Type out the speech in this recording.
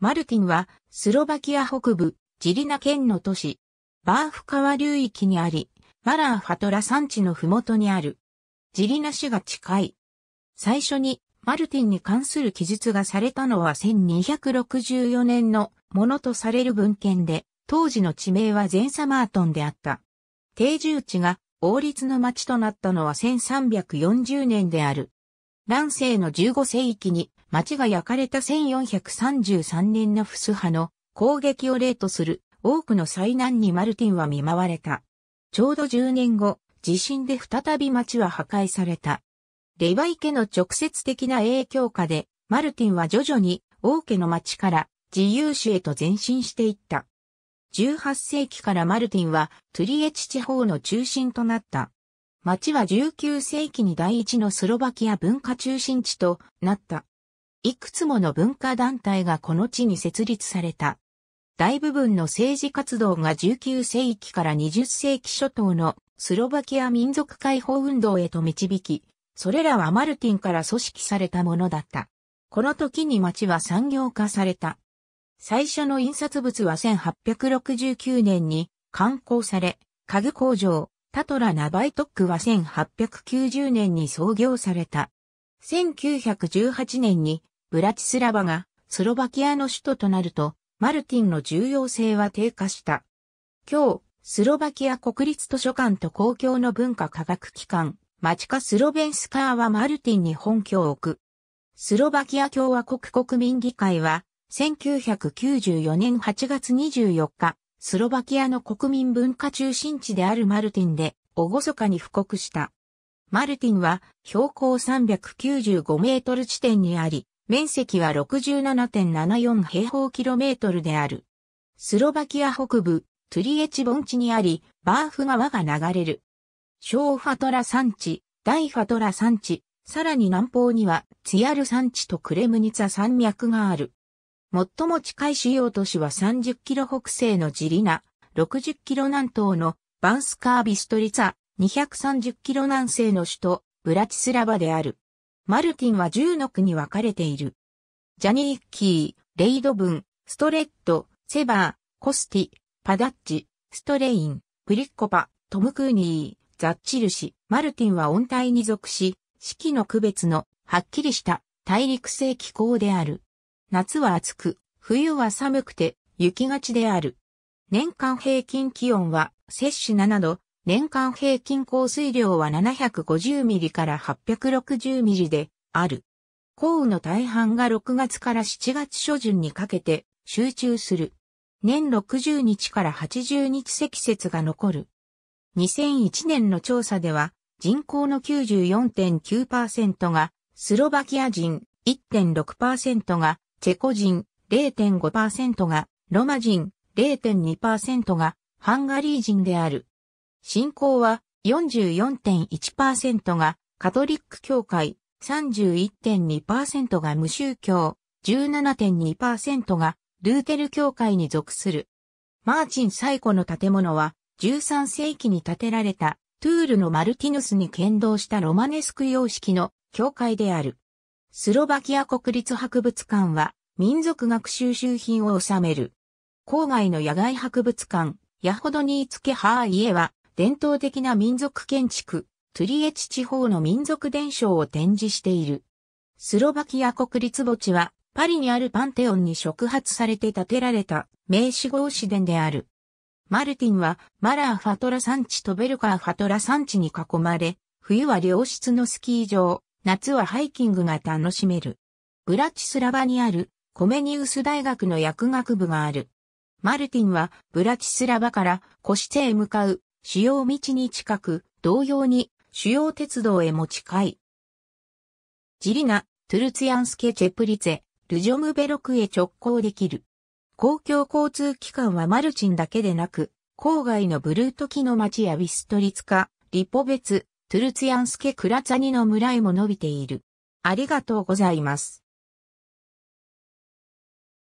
マルティンは、スロバキア北部、ジリナ県の都市、バーフ川流域にあり、マラーファトラ山地のふもとにある。ジリナ市が近い。最初に、マルティンに関する記述がされたのは1264年のものとされる文献で、当時の地名はゼンサマートンであった。定住地が王立の町となったのは1340年である。乱世の15世紀に町が焼かれた1433年のフス派の攻撃を例とする多くの災難にマルティンは見舞われた。ちょうど10年後、地震で再び町は破壊された。レバイ家の直接的な影響下で、マルティンは徐々に王家の町から自由主へと前進していった。18世紀からマルティンはトゥリエチ地方の中心となった。町は19世紀に第一のスロバキア文化中心地となった。いくつもの文化団体がこの地に設立された。大部分の政治活動が19世紀から20世紀初頭のスロバキア民族解放運動へと導き、それらはマルティンから組織されたものだった。この時に町は産業化された。最初の印刷物は1869年に刊行され、家具工場、タトラ・ナバイトックは1890年に創業された。1918年にブラチスラバがスロバキアの首都となると、マルティンの重要性は低下した。今日、スロバキア国立図書館と公共の文化科学機関、マチカ・スロベンスカーはマルティンに本拠を置く。スロバキア共和国国民議会は、1994年8月24日、スロバキアの国民文化中心地であるマルティンで、おごそかに布告した。マルティンは、標高395メートル地点にあり、面積は67.74平方キロメートルである。スロバキア北部、トゥリエチ盆地にあり、バーフ川が流れる。小ファトラ山地、大ファトラ山地、さらに南方にはツィアル山地とクレムニツァ山脈がある。最も近い主要都市は30キロ北西のジリナ、60キロ南東のバンスカービストリツァ、230キロ南西の首都ブラチスラバである。マルティンは10の区に分かれている。ジャニー・キー、レイドブン、ストレッド、セバー、コスティ、パダッチ、ストレイン、プリッコパ、トム・クーニー、ザッチルシ、マルティンは温帯に属し、四季の区別の、はっきりした大陸性気候である。夏は暑く、冬は寒くて、雪がちである。年間平均気温は摂氏7度、年間平均降水量は750ミリから860ミリである。降雨の大半が6月から7月初旬にかけて集中する。年60日から80日積雪が残る。2001年の調査では、人口の94.9%がスロバキア人、1.6%がチェコ人、0.5%がロマ人、0.2%がハンガリー人である。信仰は44.1%がカトリック教会、31.2%が無宗教、17.2%がルーテル教会に属する。マーチン最古の建物は13世紀に建てられたトゥールのマルティヌスに剣道したロマネスク様式の教会である。スロバキア国立博物館は民族学収集品を収める。郊外の野外博物館、ヤホドニーツケハーイエは伝統的な民族建築、トゥリエチ地方の民族伝承を展示している。スロバキア国立墓地は、パリにあるパンテオンに触発されて建てられた名刺合子殿である。マルティンは、マラーファトラ山地とベルカーファトラ山地に囲まれ、冬は良質のスキー場、夏はハイキングが楽しめる。ブラチスラバにあるコメニウス大学の薬学部がある。マルティンはブラチスラバからコシチへ向かう主要道に近く、同様に主要鉄道へも近い。ジリナ、トゥルツヤンスケチェプリツェ、ルジョムベロクへ直行できる。公共交通機関はマルチンだけでなく、郊外のブルートキの町やウィストリツカ、リポベツ、トゥルツヤンスケクラザニの村へも伸びている。ありがとうございます。